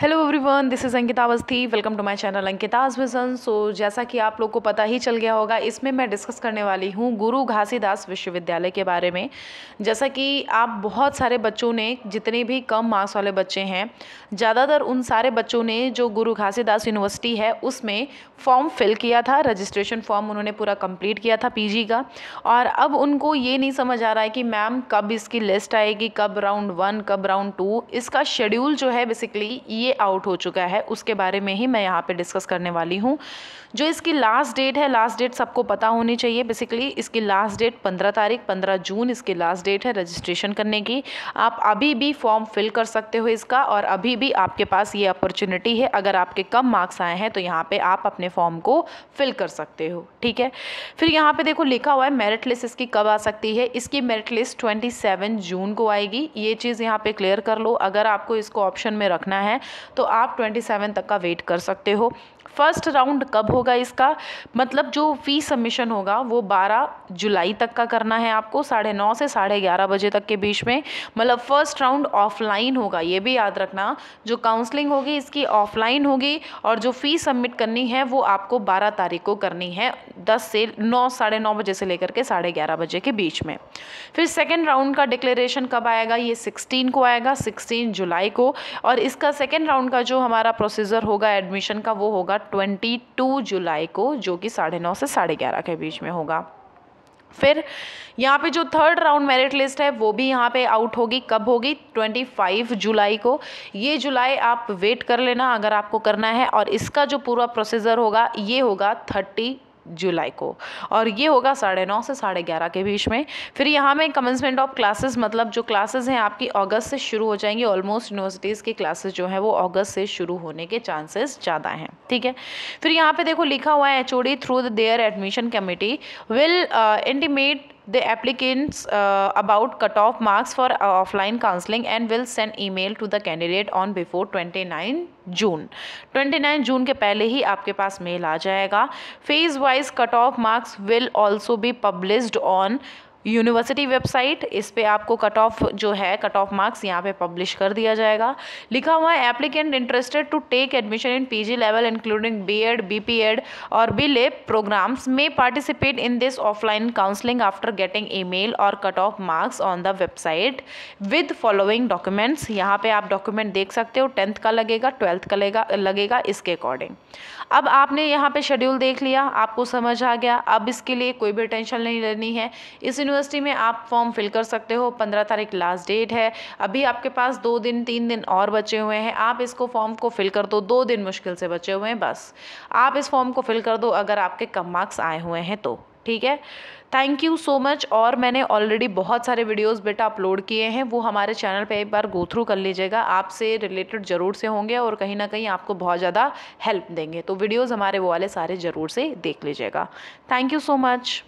hello everyone this is Ankita Awasthi welcome to my channel Ankita's vision so जैसा कि आप लोग को पता ही चल गया होगा इसमें मैं डिस्कस करने वाली हूँ गुरु घासीदास विश्वविद्यालय के बारे में जैसा कि आप बहुत सारे बच्चों ने जितने भी कम मार्क्स वाले बच्चे हैं ज़्यादातर उन सारे बच्चों ने जो गुरु घासीदास यूनिवर्सिटी है उसमें फॉर्म फिल किया था रजिस्ट्रेशन फॉर्म उन्होंने पूरा कम्प्लीट किया था पी का और अब उनको ये नहीं समझ आ रहा है कि मैम कब इसकी लिस्ट आएगी कब राउंड वन कब राउंड टू इसका शेड्यूल जो है बेसिकली ये ये आउट हो चुका है उसके बारे में ही मैं यहाँ पे डिस्कस करने वाली हूँ जो इसकी लास्ट डेट है लास्ट डेट सबको पता होनी चाहिए बेसिकली इसकी लास्ट डेट पंद्रह तारीख पंद्रह जून इसकी लास्ट डेट है रजिस्ट्रेशन करने की आप अभी भी फॉर्म फिल कर सकते हो इसका और अभी भी आपके पास ये अपॉर्चुनिटी है अगर आपके कम मार्क्स आए हैं तो यहाँ पर आप अपने फॉर्म को फिल कर सकते हो ठीक है फिर यहाँ पर देखो लिखा हुआ है मेरिट लिस्ट इसकी कब आ सकती है इसकी मेरिट लिस्ट ट्वेंटी जून को आएगी ये चीज़ यहाँ पर क्लियर कर लो अगर आपको इसको ऑप्शन में रखना है तो आप ट्वेंटी सेवन तक का वेट कर सकते हो फर्स्ट राउंड कब होगा इसका मतलब जो फी सबमिशन होगा वो 12 जुलाई तक का करना है आपको साढ़े नौ से साढ़े ग्यारह बजे तक के बीच में मतलब फर्स्ट राउंड ऑफलाइन होगा ये भी याद रखना जो काउंसलिंग होगी इसकी ऑफलाइन होगी और जो फ़ी सबमिट करनी है वो आपको बारह तारीख को करनी है दस से नौ साढ़े नौ बजे से लेकर के साढ़े ग्यारह बजे के बीच में फिर सेकेंड राउंड का डिक्लेरेशन कब आएगा ये सिक्सटीन को आएगा सिक्सटीन जुलाई को और इसका सेकेंड राउंड का जो हमारा प्रोसीजर होगा एडमिशन का वो होगा होगा 22 जुलाई को जो कि साढ़े नौ से साढ़े ग्यारह के बीच में होगा फिर यहाँ पे जो थर्ड राउंड मेरिट लिस्ट है वो भी यहाँ पे आउट होगी कब होगी 25 जुलाई को ये जुलाई आप वेट कर लेना अगर आपको करना है और इसका जो पूरा प्रोसीजर होगा ये होगा जुलाई को और ये होगा साढ़े नौ से साढ़े ग्यारह के बीच में फिर यहाँ में कमेंसमेंट ऑफ क्लासेस मतलब जो क्लासेस हैं आपकी अगस्त से शुरू हो जाएंगी ऑलमोस्ट यूनिवर्सिटीज़ की क्लासेस जो हैं वो अगस्त से शुरू होने के चांसेस ज़्यादा हैं ठीक है फिर यहाँ पे देखो लिखा हुआ है एच through the their admission committee will intimate the applicants uh, about cutoff marks for offline counseling and will send email to the candidate on before 29 June 29 जून के पहले ही आपके पास मेल आ जाएगा phase wise cut off marks will also be published on university website इस पर आपको कट ऑफ जो है कट ऑफ मार्क्स यहाँ पे पब्लिश कर दिया जाएगा लिखा हुआ है applicant interested to take admission in PG level including BEd BPEd और बी लेब प्रोग्राम्स में participate in this offline counselling after getting email और cut off marks on the website with following documents यहाँ पे आप document देख सकते हो tenth का लगेगा ट्वेल्थ का लगेगा लगेगा इसके अकॉर्डिंग अब आपने यहाँ पे शेड्यूल देख लिया आपको समझ आ गया अब इसके लिए कोई भी टेंशन नहीं लेनी है इस यूनिवर्सिटी में आप फॉर्म फिल कर सकते हो पंद्रह तारीख लास्ट डेट है अभी आपके पास दो दिन तीन दिन और बचे हुए हैं आप इसको फॉर्म को फिल कर दो दो दिन मुश्किल से बचे हुए हैं बस आप इस फॉर्म को फिल कर दो अगर आपके कम मार्क्स आए हुए हैं तो ठीक है थैंक यू सो मच और मैंने ऑलरेडी बहुत सारे वीडियोस बेटा अपलोड किए हैं वो हमारे चैनल पे एक बार गो थ्रू कर लीजिएगा आपसे रिलेटेड ज़रूर से होंगे और कहीं ना कहीं आपको बहुत ज़्यादा हेल्प देंगे तो वीडियोस हमारे वो वाले सारे ज़रूर से देख लीजिएगा थैंक यू सो मच